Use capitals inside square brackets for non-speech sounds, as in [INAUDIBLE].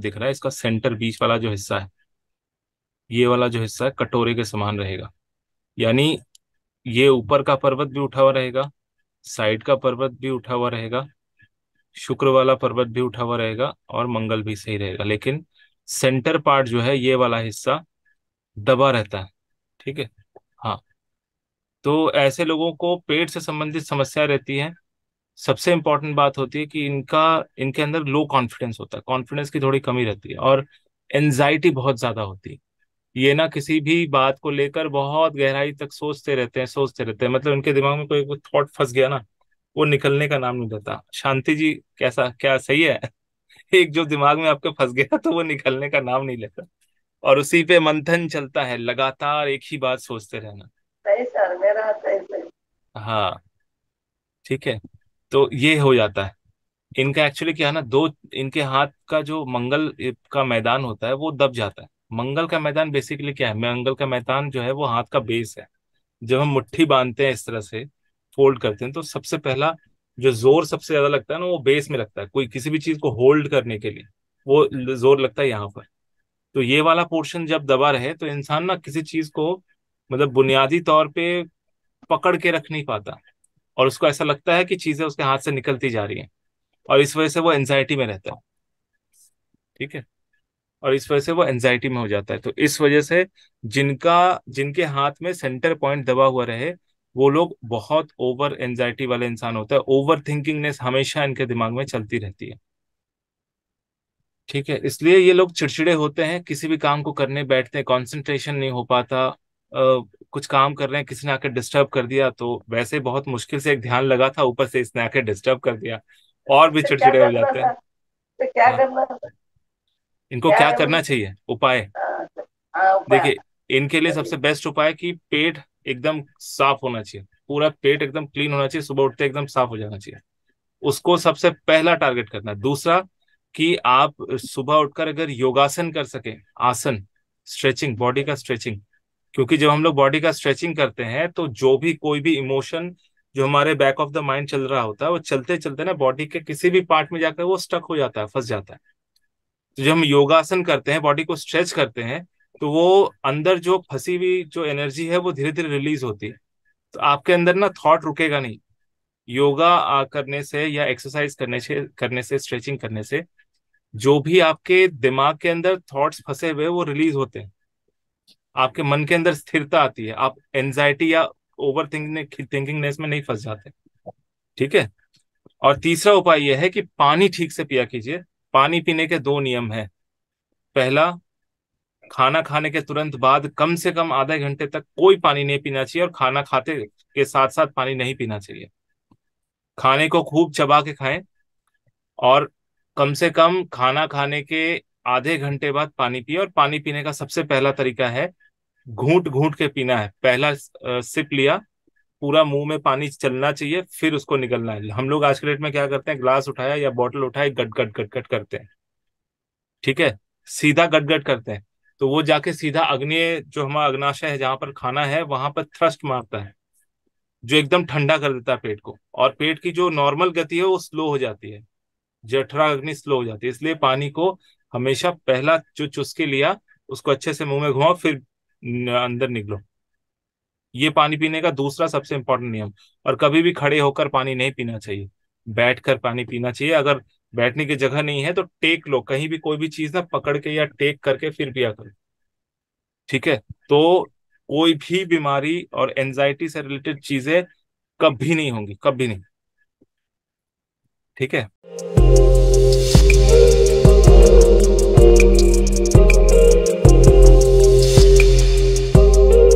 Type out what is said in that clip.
दिख रहा है इसका सेंटर बीच वाला जो हिस्सा है ये वाला जो हिस्सा है कटोरे के समान रहेगा यानी ये ऊपर का पर्वत भी उठा हुआ रहेगा साइड का पर्वत भी उठा हुआ रहेगा शुक्र वाला पर्वत भी उठा हुआ रहेगा और मंगल भी सही रहेगा लेकिन सेंटर पार्ट जो है ये वाला हिस्सा दबा रहता है ठीक है हाँ तो ऐसे लोगों को पेट से संबंधित समस्या रहती है सबसे इम्पोर्टेंट बात होती है कि इनका इनके अंदर लो कॉन्फिडेंस होता है कॉन्फिडेंस की थोड़ी कमी रहती है और एनजाइटी बहुत ज्यादा होती है ये ना किसी भी बात को लेकर बहुत गहराई तक सोचते रहते हैं सोचते रहते हैं मतलब इनके दिमाग में कोई थॉट फंस गया ना वो निकलने का नाम नहीं लेता शांति जी कैसा क्या सही है [LAUGHS] एक जो दिमाग में आपके फंस गया तो वो निकलने का नाम नहीं लेता और उसी पे मंथन चलता है लगातार एक ही बात सोचते रहना सही सर मेरा सही सही हाँ ठीक है तो ये हो जाता है इनका एक्चुअली क्या है ना दो इनके हाथ का जो मंगल का मैदान होता है वो दब जाता है मंगल का मैदान बेसिकली क्या है मंगल का मैदान जो है वो हाथ का बेस है जब हम मुट्ठी बांधते हैं इस तरह से फोल्ड करते हैं तो सबसे पहला जो जोर सबसे ज्यादा लगता है ना वो बेस में लगता है कोई किसी भी चीज को होल्ड करने के लिए वो जोर लगता है यहाँ पर तो ये वाला पोर्शन जब दबा रहे तो इंसान ना किसी चीज को मतलब बुनियादी तौर पे पकड़ के रख नहीं पाता और उसको ऐसा लगता है कि चीजें उसके हाथ से निकलती जा रही हैं और इस वजह से वो एनजाइटी में रहता है ठीक है और इस वजह से वो एनजाइटी में हो जाता है तो इस वजह से जिनका जिनके हाथ में सेंटर पॉइंट दबा हुआ रहे वो लोग बहुत ओवर एनजाइटी वाले इंसान होता है ओवर थिंकिंगनेस हमेशा इनके दिमाग में चलती रहती है ठीक है इसलिए ये लोग चिड़चिड़े होते हैं किसी भी काम को करने बैठते हैं कॉन्सेंट्रेशन नहीं हो पाता कुछ काम कर रहे हैं किसी ने आकर डिस्टर्ब कर दिया तो वैसे बहुत मुश्किल से एक ध्यान लगा था ऊपर से इसने आकर डिस्टर्ब कर दिया और भी तो चिड़चिड़े हो जाते हैं तो क्या हाँ। करना इनको क्या, क्या करना चाहिए तो, उपाय देखिए इनके लिए सबसे बेस्ट उपाय कि पेट एकदम साफ होना चाहिए पूरा पेट एकदम क्लीन होना चाहिए सुबह उठते एकदम साफ हो जाना चाहिए उसको सबसे पहला टारगेट करना है दूसरा कि आप सुबह उठकर अगर योगासन कर सके आसन स्ट्रेचिंग बॉडी का स्ट्रेचिंग क्योंकि जब हम लोग बॉडी का स्ट्रेचिंग करते हैं तो जो भी कोई भी इमोशन जो हमारे बैक ऑफ द माइंड चल रहा होता है वो चलते चलते ना बॉडी के किसी भी पार्ट में जाकर वो स्टक हो जाता है फंस जाता है तो जब हम योगासन करते हैं बॉडी को स्ट्रेच करते हैं तो वो अंदर जो फंसी हुई जो एनर्जी है वो धीरे धीरे रिलीज होती है तो आपके अंदर ना थॉट रुकेगा नहीं योगा करने से या एक्सरसाइज करने से करने से स्ट्रेचिंग करने से जो भी आपके दिमाग के अंदर थॉट्स फंसे हुए वो रिलीज होते हैं आपके मन के अंदर स्थिरता आती है आप एंजाइटी या ओवर थिंकिंगनेस में नहीं फंस जाते ठीक है और तीसरा उपाय यह है कि पानी ठीक से पिया कीजिए पानी पीने के दो नियम है पहला खाना खाने के तुरंत बाद कम से कम आधे घंटे तक कोई पानी नहीं पीना चाहिए और खाना खाते के साथ साथ पानी नहीं पीना चाहिए खाने को खूब चबा के खाएं और कम से कम खाना खाने के आधे घंटे बाद पानी पिए और पानी पीने का सबसे पहला तरीका है घूट घूट के पीना है पहला सिप लिया पूरा मुंह में पानी चलना चाहिए फिर उसको निकलना है हम लोग आज के डेट में क्या करते हैं ग्लास उठाया या बॉटल उठाए गट गट गट गट करते हैं ठीक है सीधा गट गट करते हैं तो वो जाके सीधा अग्नि जो हमारा अग्नाशय है जहां पर खाना है वहां पर थ्रस्ट मारता है जो एकदम ठंडा कर देता है पेट को और पेट की जो नॉर्मल गति है वो स्लो हो जाती है जठरा अग्नि स्लो हो जाती है इसलिए पानी को हमेशा पहला जो चुस्के लिया उसको अच्छे से मुंह में घुमाओ फिर अंदर निकलो ये पानी पीने का दूसरा सबसे इंपॉर्टेंट नियम और कभी भी खड़े होकर पानी नहीं पीना चाहिए बैठकर पानी पीना चाहिए अगर बैठने की जगह नहीं है तो टेक लो कहीं भी कोई भी चीज ना पकड़ के या टेक करके फिर पिया करो ठीक है तो कोई भी बीमारी और एंजाइटी से रिलेटेड चीजें कभी नहीं होंगी कभी नहीं ठीक है